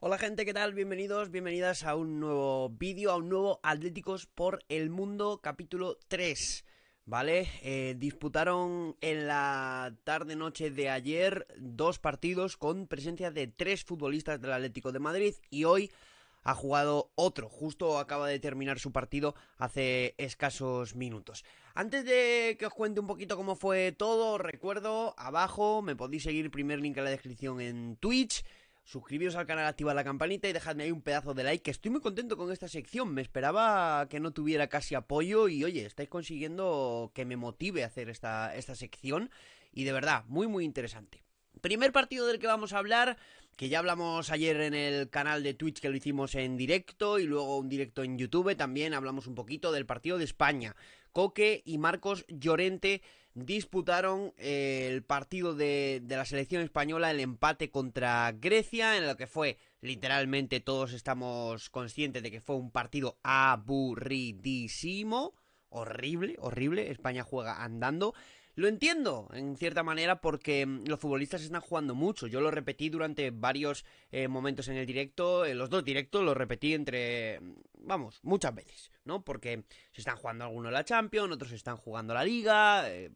Hola gente, ¿qué tal? Bienvenidos, bienvenidas a un nuevo vídeo, a un nuevo Atléticos por el Mundo, capítulo 3. ¿Vale? Eh, disputaron en la tarde-noche de ayer dos partidos con presencia de tres futbolistas del Atlético de Madrid y hoy ha jugado otro, justo acaba de terminar su partido hace escasos minutos. Antes de que os cuente un poquito cómo fue todo, recuerdo, abajo me podéis seguir, primer link en la descripción en Twitch. Suscribiros al canal, activad la campanita y dejadme ahí un pedazo de like, que estoy muy contento con esta sección. Me esperaba que no tuviera casi apoyo y oye, estáis consiguiendo que me motive a hacer esta, esta sección y de verdad, muy muy interesante. Primer partido del que vamos a hablar, que ya hablamos ayer en el canal de Twitch que lo hicimos en directo y luego un directo en YouTube, también hablamos un poquito del partido de España. Coque y Marcos Llorente disputaron eh, el partido de, de, la selección española, el empate contra Grecia, en lo que fue literalmente todos estamos conscientes de que fue un partido aburridísimo, horrible, horrible, España juega andando. Lo entiendo, en cierta manera, porque mm, los futbolistas están jugando mucho. Yo lo repetí durante varios eh, momentos en el directo, en los dos directos, lo repetí entre, mm, vamos, muchas veces, ¿no? Porque se están jugando algunos la Champions, otros se están jugando la Liga, eh,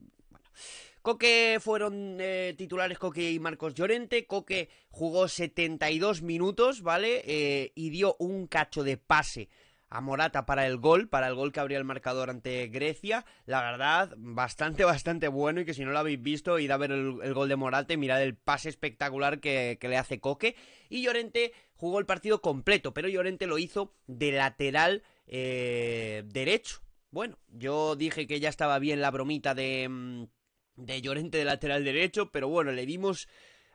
Coque fueron eh, titulares Coque y Marcos Llorente. Coque jugó 72 minutos, ¿vale? Eh, y dio un cacho de pase a Morata para el gol, para el gol que abría el marcador ante Grecia. La verdad, bastante, bastante bueno y que si no lo habéis visto, id a ver el, gol de Morata y mirad el pase espectacular que, le hace Coque. Y Llorente jugó el partido completo, pero Llorente lo hizo de lateral eh, derecho. Bueno, yo dije que ya estaba bien la bromita de... Mm, de Llorente de lateral derecho, pero bueno, le vimos...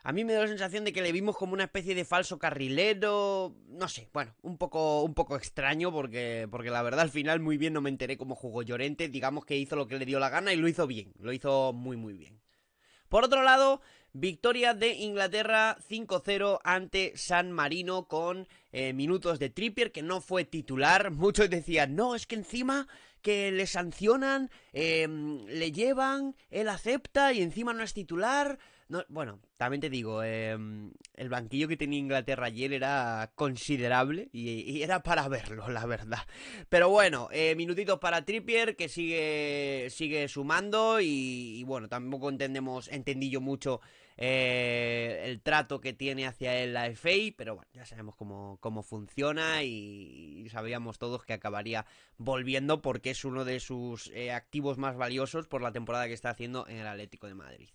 A mí me da la sensación de que le vimos como una especie de falso carrilero, no sé, bueno, un poco, un poco extraño porque, porque la verdad al final muy bien no me enteré cómo jugó Llorente, digamos que hizo lo que le dio la gana y lo hizo bien, lo hizo muy muy bien. Por otro lado, Victoria de Inglaterra 5-0 ante San Marino con eh, minutos de Trippier que no fue titular. Muchos decían, no, es que encima que le sancionan, em, le llevan, él acepta y encima no es titular. No, bueno, también te digo, em, el banquillo que tenía Inglaterra ayer era considerable y, era para verlo, la verdad. Pero bueno, eh, minutitos para Trippier que sigue, sigue sumando y, bueno, tampoco entendemos, entendí yo mucho eh, el trato que tiene hacia él la FA, pero bueno, ya sabemos cómo, funciona y, sabíamos todos que acabaría volviendo porque es uno de sus eh, activos más valiosos por la temporada que está haciendo en el Atlético de Madrid.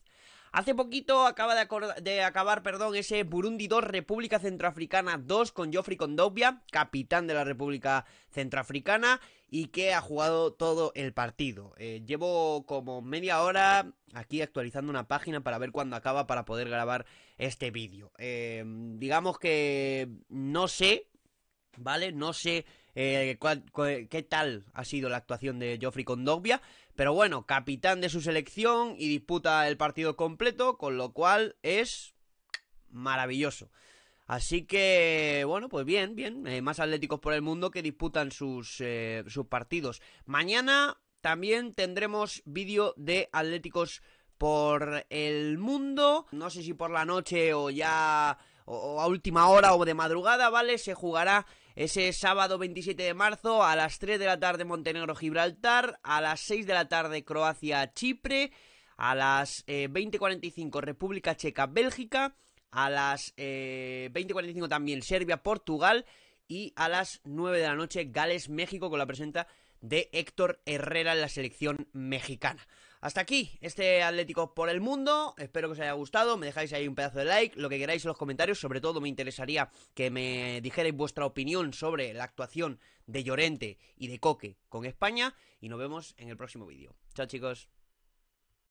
Hace poquito acaba de, acabar perdón, ese Burundi 2, República Centroafricana 2 con Geoffrey Condovia, capitán de la República Centroafricana y que ha jugado todo el partido. Eh, llevo como media hora aquí actualizando una página para ver cuándo acaba para poder grabar este vídeo. Eh, digamos que no sé, ¿vale? No sé eh, qué tal ha sido la actuación de Joffrey Condogbia, pero bueno, capitán de su selección y disputa el partido completo, con lo cual es maravilloso. Así que, bueno, pues bien, bien, eh, más atléticos por el mundo que disputan sus, eh, sus partidos. Mañana también tendremos vídeo de atléticos por el mundo, no sé si por la noche o ya o a última hora o de madrugada, ¿vale? Se jugará ese sábado 27 de marzo a las 3 de la tarde Montenegro-Gibraltar, a las 6 de la tarde Croacia-Chipre, a las 20.45 eh, República Checa-Bélgica, a las 20.45 eh, también Serbia-Portugal y a las 9 de la noche Gales-México con la presenta de Héctor Herrera en la selección mexicana. Hasta aquí este Atlético por el Mundo. Espero que os haya gustado. Me dejáis ahí un pedazo de like, lo que queráis en los comentarios. Sobre todo me interesaría que me dijerais vuestra opinión sobre la actuación de Llorente y de Coque con España. Y nos vemos en el próximo vídeo. Chao chicos.